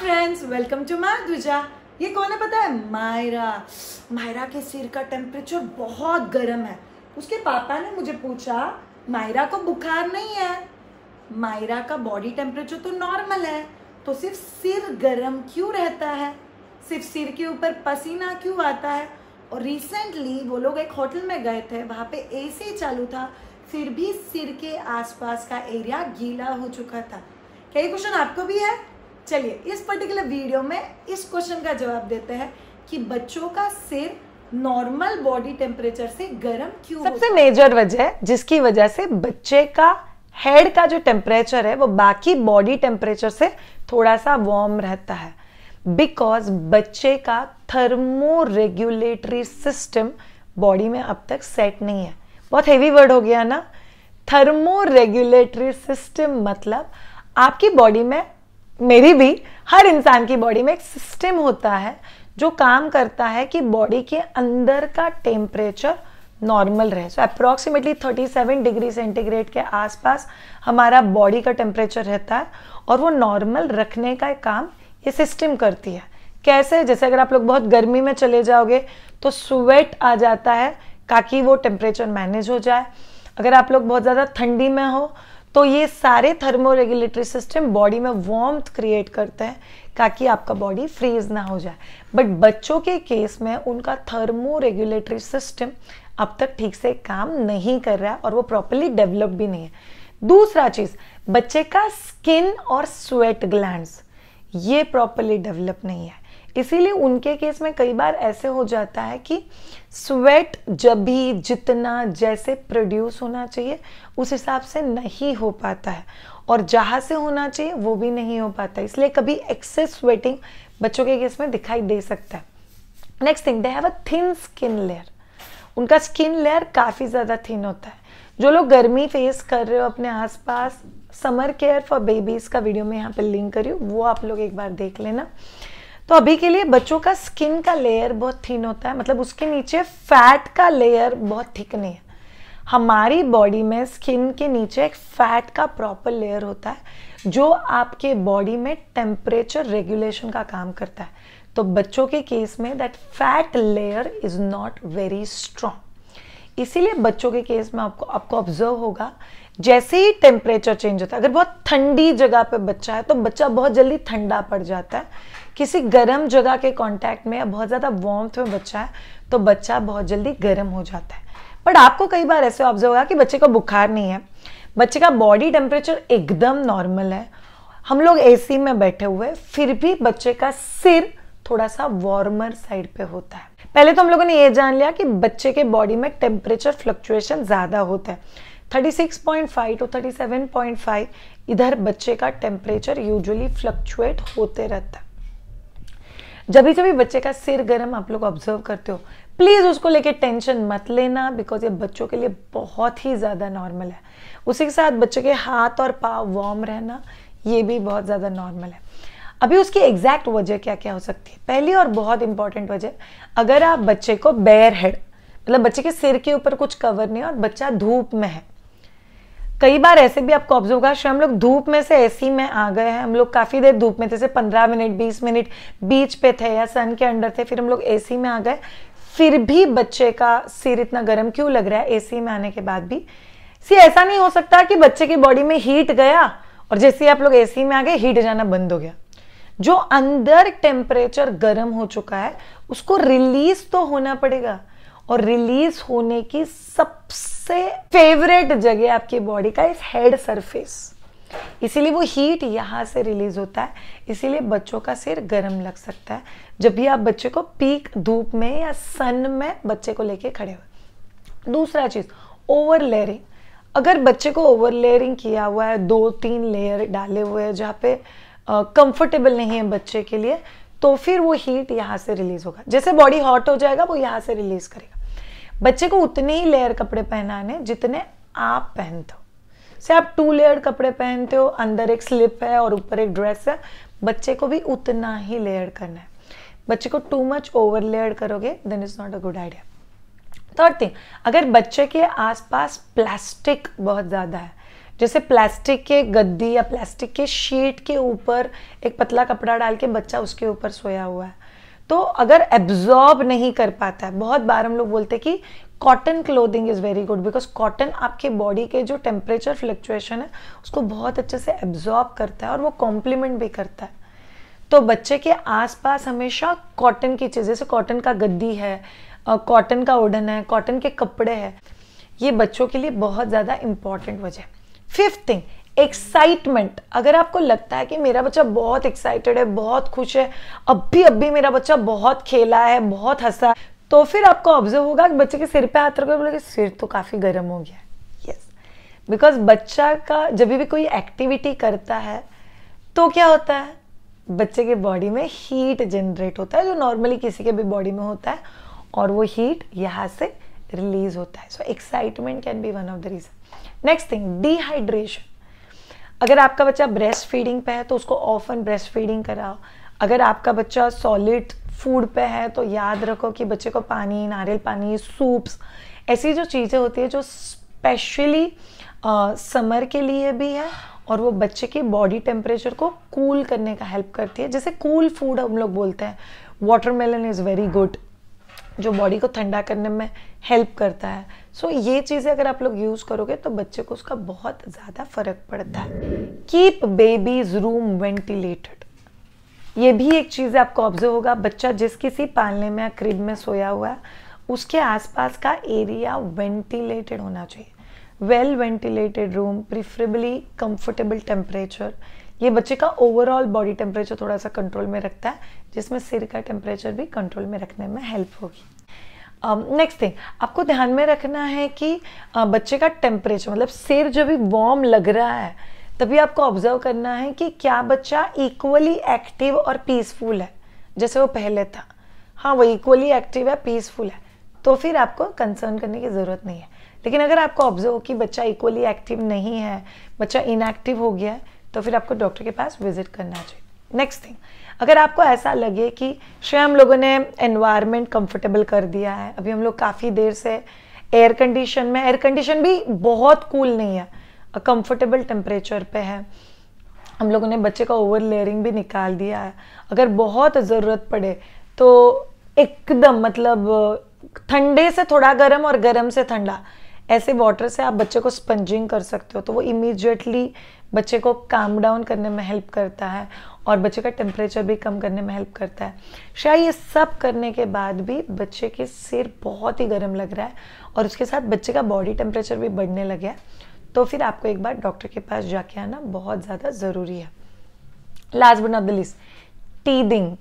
Friends welcome to माधुजा ये कौन है पता है मायरा मायरा के सिर का टेम्परेचर बहुत गर्म है उसके पापा ने मुझे पूछा मायरा को बुखार नहीं है मायरा का बॉडी टेम्परेचर तो नॉर्मल है तो सिर्फ सिर गर्म क्यों रहता है सिर्फ सिर के ऊपर पसीना क्यों आता है और रिसेंटली वो लोग एक होटल में गए थे वहाँ पे एसी चालू था फिर भी सिर के आसपास का एरिया गीला हो चुका था क्या ये क्वेश्चन आपको भी है चलिए इस पर्टिकुलर वीडियो में इस क्वेश्चन का जवाब देते हैं कि बच्चों का सिर नॉर्मल बॉडी टेम्परेचर से गर्म क्यों सबसे मेजर वजह जिसकी वजह से बच्चे का हेड का जो टेम्परेचर है वो बाकी बॉडी टेम्परेचर से थोड़ा सा वार्म रहता है बिकॉज बच्चे का थर्मो रेगुलेटरी सिस्टम बॉडी में अब तक सेट नहीं है बहुत हेवी वर्ड हो गया ना थर्मो रेगुलेटरी सिस्टम मतलब आपकी बॉडी में मेरी भी हर इंसान की बॉडी में एक सिस्टम होता है जो काम करता है कि बॉडी के अंदर का टेम्परेचर नॉर्मल रहे सो अप्रॉक्सीमेटली 37 डिग्री सेंटीग्रेड के आसपास हमारा बॉडी का टेम्परेचर रहता है और वो नॉर्मल रखने का काम ये सिस्टम करती है कैसे जैसे अगर आप लोग बहुत गर्मी में चले जाओगे तो स्वेट आ जाता है ताकि वो टेम्परेचर मैनेज हो जाए अगर आप लोग बहुत ज़्यादा ठंडी में हो तो ये सारे थर्मोरेगुलेटरी सिस्टम बॉडी में वार्म्थ क्रिएट करते हैं ताकि आपका बॉडी फ्रीज ना हो जाए बट बच्चों के केस में उनका थर्मोरेगुलेटरी सिस्टम अब तक ठीक से काम नहीं कर रहा है और वो प्रॉपरली डेवलप भी नहीं है दूसरा चीज़ बच्चे का स्किन और स्वेट ग्लैंड ये प्रॉपरली डेवलप नहीं है इसीलिए उनके केस में कई बार ऐसे हो जाता है कि स्वेट जब भी जितना जैसे प्रोड्यूस होना चाहिए उस हिसाब से नहीं हो पाता है और जहाँ से होना चाहिए वो भी नहीं हो पाता इसलिए कभी एक्सेस स्वेटिंग बच्चों के केस में दिखाई दे सकता है next thing they have a thin skin layer उनका स्किन लेयर काफ़ी ज़्यादा थिन होता है जो लोग गर्मी फेस कर रहे हो अपने आसपास समर केयर फॉर बेबीज़ का वीडियो में यहाँ पे लिंक करी हूँ वो आप लोग एक बार देख लेना तो अभी के लिए बच्चों का स्किन का लेयर बहुत थिन होता है मतलब उसके नीचे फैट का लेयर बहुत थिक नहीं है हमारी बॉडी में स्किन के नीचे एक फैट का प्रॉपर लेयर होता है जो आपके बॉडी में टेम्परेचर रेगुलेशन का काम करता है तो बच्चों के केस में that fat layer is not very strong इसीलिए बच्चों के केस में आपको आपको ऑब्जर्व होगा जैसे ही टेम्परेचर चेंज होता है अगर बहुत ठंडी जगह पे बच्चा है तो बच्चा बहुत जल्दी ठंडा पड़ जाता है किसी गर्म जगह के कॉन्टैक्ट में या बहुत ज़्यादा वार्म्थ में बच्चा है तो बच्चा बहुत जल्दी गर्म हो जाता है बट आपको कई बार ऐसे ऑब्जर्व होगा कि बच्चे को बुखार नहीं है बच्चे का बॉडी टेम्परेचर एकदम नॉर्मल है हम लोग ए में बैठे हुए फिर भी बच्चे का सिर थोड़ा सा वार्मर साइड पे होता है पहले तो हम लोगों ने ये जान लिया कि बच्चे के बॉडी में टेम्परेचर फ्लक्चुएशन ज़्यादा होता है 36.5 टू 37.5 इधर बच्चे का टेम्परेचर यूजुअली फ्लक्चुएट होते रहता है जब भी जब भी बच्चे का सिर गर्म आप लोग ऑब्जर्व करते हो प्लीज़ उसको लेके टेंशन मत लेना बिकॉज ये बच्चों के लिए बहुत ही ज़्यादा नॉर्मल है उसी के साथ बच्चों के हाथ और पाव वार्म रहना ये भी बहुत ज़्यादा नॉर्मल है अभी उसकी एग्जैक्ट वजह क्या क्या हो सकती है पहली और बहुत इंपॉर्टेंट वजह अगर आप बच्चे को बेयर हेड मतलब बच्चे के सिर के ऊपर कुछ कवर नहीं है और बच्चा धूप में है कई बार ऐसे भी आपको ऑब्जर्व होगा हम लोग धूप में से ऐसी में आ गए हैं हम लोग काफ़ी देर धूप में थे जैसे पंद्रह मिनट बीस मिनट बीच पे थे या सन के अंडर थे फिर हम लोग एसी में आ गए फिर भी बच्चे का सिर इतना गर्म क्यों लग रहा है एसी में आने के बाद भी सी ऐसा नहीं हो सकता कि बच्चे की बॉडी में हीट गया और जैसे आप लोग एसी में आ गए हीट जाना बंद हो गया जो अंदर टेम्परेचर गर्म हो चुका है उसको रिलीज तो होना पड़ेगा और रिलीज होने की सबसे फेवरेट जगह आपकी बॉडी का इस हेड सरफेस इसीलिए वो हीट यहाँ से रिलीज होता है इसीलिए बच्चों का सिर गर्म लग सकता है जब भी आप बच्चे को पीक धूप में या सन में बच्चे को लेके खड़े हो दूसरा चीज़ ओवर लेयरिंग अगर बच्चे को ओवर लेयरिंग किया हुआ है दो तीन लेयर डाले हुए हैं जहाँ पे कंफर्टेबल नहीं है बच्चे के लिए तो फिर वो हीट यहाँ से रिलीज होगा जैसे बॉडी हॉट हो जाएगा वो यहाँ से रिलीज करेगा बच्चे को उतने ही लेयर कपड़े पहनाने जितने आप पहनते हो से आप टू लेयर कपड़े पहनते हो अंदर एक स्लिप है और ऊपर एक ड्रेस है बच्चे को भी उतना ही लेयर करना है बच्चे को टू मच ओवर लेयर करोगे then is not a good idea third thing अगर बच्चे के आसपास प्लास्टिक बहुत ज़्यादा है जैसे प्लास्टिक के गद्दी या प्लास्टिक के शीट के ऊपर एक पतला कपड़ा डाल के बच्चा उसके ऊपर सोया हुआ है तो अगर एब्जॉर्ब नहीं कर पाता है बहुत बार हम लोग बोलते हैं कि cotton clothing is very good because cotton आपके बॉडी के जो टेम्परेचर फ्लक्चुएशन है उसको बहुत अच्छे से एब्जॉर्ब करता है और वो कॉम्प्लीमेंट भी करता है तो बच्चे के आसपास हमेशा कॉटन की चीज़ जैसे कॉटन का गद्दी है कॉटन का उड़न है कॉटन के कपड़े हैं ये बच्चों के लिए बहुत ज़्यादा इम्पॉर्टेंट वजह है फिफ्थ थिंग एक्साइटमेंट अगर आपको लगता है कि मेरा बच्चा बहुत एक्साइटेड है बहुत खुश है अब भी अब भी मेरा बच्चा बहुत खेला है बहुत हंसा है तो फिर आपको ऑब्जर्व होगा कि बच्चे के सिर पे हाथ रखो बोले सिर तो काफ़ी गर्म हो गया यस बिकॉज बच्चा का जब भी कोई एक्टिविटी करता है तो क्या होता है बच्चे के बॉडी में हीट जनरेट होता है जो नॉर्मली किसी के भी बॉडी में होता है और वो हीट यहाँ से रिलीज होता है so excitement can be one of the reason next thing dehydration अगर आपका बच्चा ब्रेस्ट फीडिंग पे है तो उसको ऑफन ब्रेस्ट फीडिंग कराओ अगर आपका बच्चा सॉलिड फूड पे है तो याद रखो कि बच्चे को पानी नारियल पानी सूप्स ऐसी जो चीज़ें होती है जो स्पेशली समर के लिए भी है और वो बच्चे की बॉडी टेम्परेचर को कूल cool करने का हेल्प करती है जैसे कूल फूड हम लोग बोलते हैं वाटरमेलन इज़ वेरी गुड जो बॉडी को ठंडा करने में हेल्प करता है सो so, ये चीज़ें अगर आप लोग यूज़ करोगे तो बच्चे को उसका बहुत ज़्यादा फर्क पड़ता है कीप बेबीज रूम वेंटिलेटेड ये भी एक चीज़ आपको ऑब्जर्व होगा बच्चा जिस किसी पालने में या क्रिब में सोया हुआ है उसके आसपास का एरिया वेंटिलेटेड होना चाहिए well ventilated room preferably comfortable temperature ये बच्चे का ओवरऑल बॉडी टेम्परेचर थोड़ा सा कंट्रोल में रखता है जिसमें सिर का टेम्परेचर भी कंट्रोल में रखने में हेल्प होगी नेक्स्ट um, थिंग आपको ध्यान में रखना है कि uh, बच्चे का टेम्परेचर मतलब सिर जब भी वार्म लग रहा है तभी आपको ऑब्जर्व करना है कि क्या बच्चा इक्वली एक्टिव और पीसफुल है जैसे वो पहले था हाँ वो इक्वली एक्टिव है पीसफुल है तो फिर आपको कंसर्न करने की ज़रूरत नहीं है लेकिन अगर आपको ऑब्जर्व हो कि बच्चा इक्वली एक्टिव नहीं है बच्चा इनएक्टिव हो गया है तो फिर आपको डॉक्टर के पास विजिट करना चाहिए नेक्स्ट थिंग अगर आपको ऐसा लगे कि श्रेय हम लोगों ने एनवायरनमेंट कंफर्टेबल कर दिया है अभी हम लोग काफ़ी देर से एयर कंडीशन में एयर कंडीशन भी बहुत कूल नहीं है कंफर्टेबल टेम्परेचर पे है हम लोगों ने बच्चे का ओवर लेयरिंग भी निकाल दिया है अगर बहुत ज़रूरत पड़े तो एकदम मतलब ठंडे से थोड़ा गर्म और गर्म से ठंडा ऐसे वाटर से आप बच्चे को स्पंजिंग कर सकते हो तो वो इमीजिएटली बच्चे को काम डाउन करने में हेल्प करता है और बच्चे का टेम्परेचर भी कम करने में हेल्प करता है शायद ये सब करने के बाद भी बच्चे के सिर बहुत ही गर्म लग रहा है और उसके साथ बच्चे का बॉडी टेम्परेचर भी बढ़ने लग है तो फिर आपको एक बार डॉक्टर के पास जाके आना बहुत ज़्यादा ज़रूरी है last but not the least teething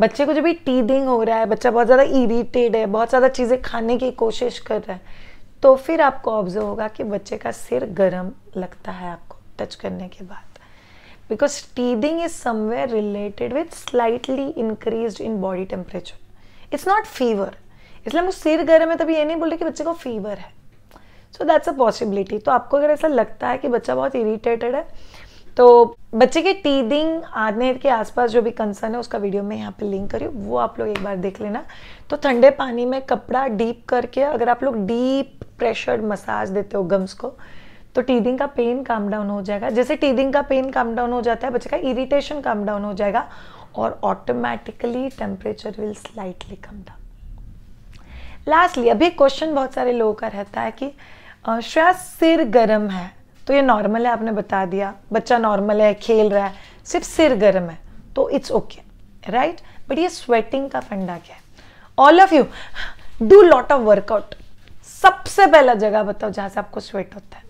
बच्चे को जब भी टीदिंग हो रहा है बच्चा बहुत ज़्यादा इरीटेड है बहुत ज़्यादा चीज़ें खाने की कोशिश कर रहा है तो फिर आपको ऑब्जर्व होगा कि बच्चे का सिर गर्म लगता है आपको टच करने के बाद because teething is somewhere related with slightly increased in body temperature. It's not fever. इसलिए हम सिर गर्म में तभी ये नहीं बोलते कि बच्चे को फीवर है सो दैट्स अ पॉसिबिलिटी तो आपको अगर ऐसा लगता है कि बच्चा बहुत इरीटेटेड है तो बच्चे के टीदिंग आने के आसपास जो भी कंसर्न है उसका वीडियो मैं यहाँ पे लिंक करी वो आप लोग एक बार देख लेना तो ठंडे पानी में कपड़ा डीप करके अगर आप लोग डीप प्रेशर्ड मसाज देते हो गम्स को तो टीदिंग का पेन काम डाउन हो जाएगा जैसे टीदिंग का पेन काम डाउन हो जाता है बच्चे का इरिटेशन काम डाउन हो जाएगा और automatically temperature will slightly come down lastly अभी क्वेश्चन बहुत सारे लोगों का रहता है कि श्रेया सिर गर्म है तो ये नॉर्मल है आपने बता दिया बच्चा नॉर्मल है खेल रहा है सिर्फ सिर गर्म है तो इट्स ओके राइट बट ये स्वेटिंग का फंडा क्या है all of you do lot of workout सबसे पहला जगह बताओ जहां से आपको स्वेट होता है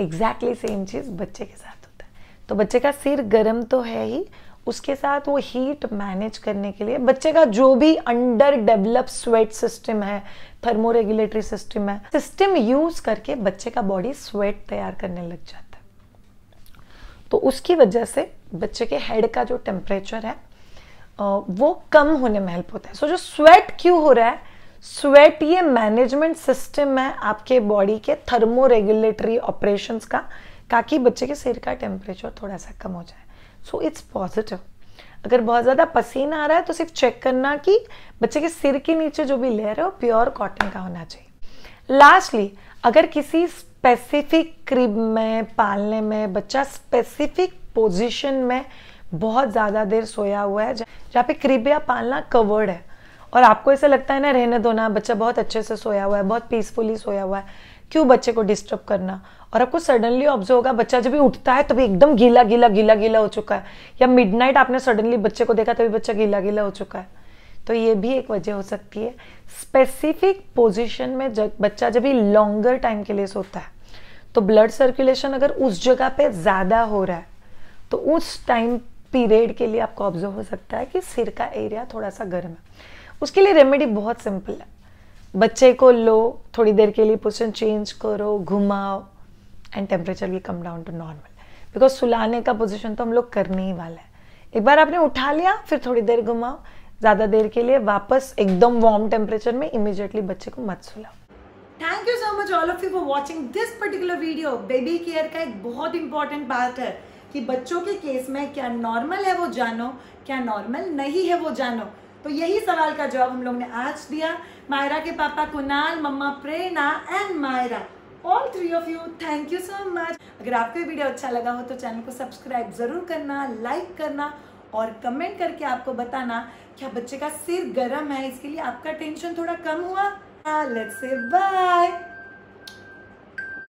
एग्जैक्टली सेम चीज़ बच्चे के साथ होता है तो बच्चे का सिर गर्म तो है ही उसके साथ वो हीट मैनेज करने के लिए बच्चे का जो भी अंडर डेवलप स्वेट सिस्टम है थर्मोरेगुलेटरी सिस्टम है सिस्टम यूज करके बच्चे का बॉडी स्वेट तैयार करने लग जाता है तो उसकी वजह से बच्चे के हेड का जो टेम्परेचर है वो कम होने में हेल्प होता है सो so, जो स्वेट क्यों हो रहा है स्वेट ये मैनेजमेंट सिस्टम है आपके बॉडी के थर्मो रेगुलेटरी ऑपरेशन का ताकि बच्चे के सिर का टेम्परेचर थोड़ा सा कम हो जाए सो इट्स पॉजिटिव अगर बहुत ज़्यादा पसीना आ रहा है तो सिर्फ चेक करना कि बच्चे के सिर के नीचे जो भी लेयर है वो प्योर कॉटन का होना चाहिए लास्टली अगर किसी स्पेसिफिक क्रिब में पालने में बच्चा स्पेसिफिक पोजीशन में बहुत ज़्यादा देर सोया हुआ है जहाँ पे क्रिब या पालना कवर्ड है और आपको ऐसा लगता है ना रहने दो ना बच्चा बहुत अच्छे से सोया हुआ है बहुत पीसफुली सोया हुआ है क्यों बच्चे को डिस्टर्ब करना और आपको सडनली ऑब्जर्व होगा बच्चा जब भी उठता है तभी एकदम गीला गीला गीला गीला हो चुका है या मिड आपने सडनली बच्चे को देखा तभी बच्चा गीला गीला हो चुका है तो ये भी एक वजह हो सकती है स्पेसिफिक पोजिशन में जब बच्चा जब भी लॉन्गर टाइम के लिए सोता है तो ब्लड सर्कुलेशन अगर उस जगह पे ज़्यादा हो रहा है तो उस टाइम पीरियड के लिए आपको ऑब्जर्व हो सकता है कि सिर का एरिया थोड़ा सा गर्म है उसके लिए रेमेडी बहुत सिंपल है बच्चे को लो थोड़ी देर के लिए पोजिशन चेंज करो घुमाओ and temperature will come down to normal because सुलाने का पोजिशन तो हम लोग करने ही वाला है एक बार आपने उठा लिया फिर थोड़ी देर घुमाओ ज़्यादा देर के लिए वापस एकदम वार्म टेम्परेचर में इमिजिएटली बच्चे को मत सुलाओ thank you so much all of you for watching this particular video baby care का एक बहुत इंपॉर्टेंट पार्ट है कि बच्चों के केस में क्या नॉर्मल है वो जानो क्या नॉर्मल नहीं है वो जानो तो यही सवाल का जवाब हम लोग ने आज दिया मायरा के पापा कुनाल मम्मा Prerna and Myra all three of you thank you so much अगर आपको ये वीडियो अच्छा लगा हो तो चैनल को सब्सक्राइब ज़रूर करना लाइक करना और कमेंट करके आपको बताना क्या बच्चे का सिर गर्म है इसके लिए आपका टेंशन थोड़ा कम हुआ लेट्स से बाय